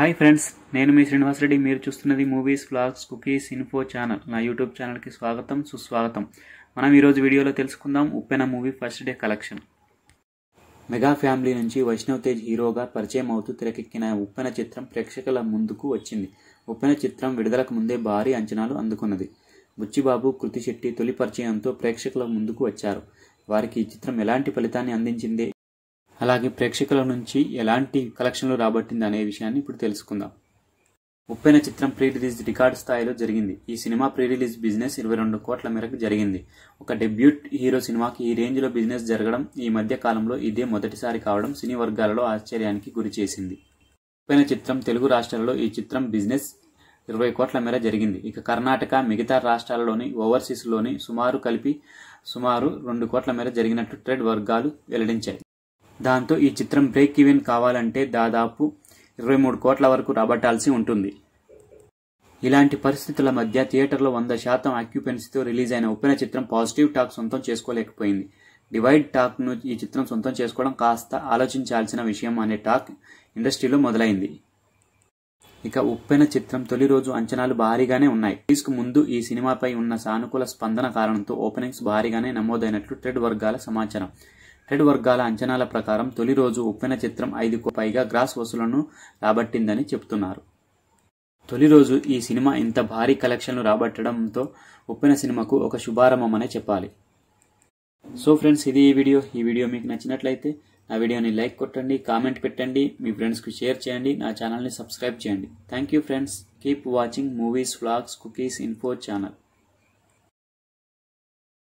hi friends నేను మీ శ్రీనివాస్ రెడ్డి మీరు చూస్తున్నది movies blogs cookies info channel నా యూట్యూబ్ ఛానల్కి స్వాగతం సుస్వాగతం మనం ఈరోజు వీడియోలో తెలుసుకుందాం Uppena movie first day collection mega family నుంచి వైష్ణవ్ తేజ్ హీరోగా పరిచయం అవుతూ తెరకెక్కిన ఉప్పెన చిత్రం ప్రేక్షకుల ముందుకు వచ్చింది ఉప్పెన చిత్రం విడుదలకు ముందే భారీ అంచనాలు అందుకున్నది బుచ్చిబాబు కృతి శెట్టి తొలి పరిచయంతో ప్రేక్షకుల ముందుకు వచ్చారు వారికి ఈ చిత్రం ఎలాంటి ఫలితాన్ని అందించింది అలాగే ప్రేక్షకుల నుంచి ఎలాంటి కలెక్షన్లు రాబట్టింది అనే విషయాన్ని ఇప్పుడు తెలుసుకుందాం ముప్పైన చిత్రం ప్రీ రిలీజ్ రికార్డ్ స్థాయిలో జరిగింది ఈ సినిమా ప్రీ రిలీజ్ బిజినెస్ ఇరవై రెండు కోట్ల మేరకు జరిగింది ఒక డెబ్యూట్ హీరో సినిమాకి ఈ రేంజ్లో బిజినెస్ జరగడం ఈ మధ్య కాలంలో ఇదే మొదటిసారి కావడం సినీ వర్గాలలో ఆశ్చర్యానికి గురిచేసింది ముప్పైన చిత్రం తెలుగు రాష్ట్రాలలో ఈ చిత్రం బిజినెస్ ఇరవై కోట్ల మేర జరిగింది ఇక కర్ణాటక మిగతా రాష్ట్రాలలోని ఓవర్సీస్లోని సుమారు కలిపి సుమారు రెండు కోట్ల మేర జరిగినట్టు ట్రేడ్ వర్గాలు వెల్లడించాయి దాంతో ఈ చిత్రం బ్రేక్ ఈవెన్ కావాలంటే దాదాపు ఇరవై మూడు కోట్ల వరకు రాబట్టాల్సి ఉంటుంది ఇలాంటి పరిస్థితుల మధ్య థియేటర్లో వంద శాతం ఆక్యుపెన్సీతో రిలీజ్ అయిన ఉప్పెన చిత్రం పాజిటివ్ టాక్ సొంతం చేసుకోలేకపోయింది డివైడ్ టాక్ను ఈ చిత్రం సొంతం చేసుకోవడం కాస్త ఆలోచించాల్సిన విషయం అనే టాక్ ఇండస్ట్రీలో మొదలైంది ఇక ఉప్పెన చిత్రం తొలి రోజు అంచనాలు భారీగానే ఉన్నాయి రిలీజ్కు ముందు ఈ సినిమాపై ఉన్న సానుకూల స్పందన కారణంతో ఓపెనింగ్స్ భారీగానే నమోదైనట్లు ట్రేడ్ వర్గాల సమాచారం ట్రేడ్ వర్గాల అంచనాల ప్రకారం తొలి రోజు ఉప్పెన చిత్రం ఐదుకు పైగా గ్రాస్ వసూలను రాబట్టిందని చెబుతున్నారు తొలి రోజు ఈ సినిమా ఇంత భారీ కలెక్షన్లు రాబట్టడంతో ఉప్పెన సినిమాకు ఒక శుభారంభమనే చెప్పాలి సో ఫ్రెండ్స్ ఇది ఈ వీడియో ఈ వీడియో మీకు నచ్చినట్లయితే నా వీడియోని లైక్ కొట్టండి కామెంట్ పెట్టండి మీ ఫ్రెండ్స్కి షేర్ చేయండి నా ఛానల్ని సబ్స్క్రైబ్ చేయండి thank you friends keep watching movies vlogs cookies info channel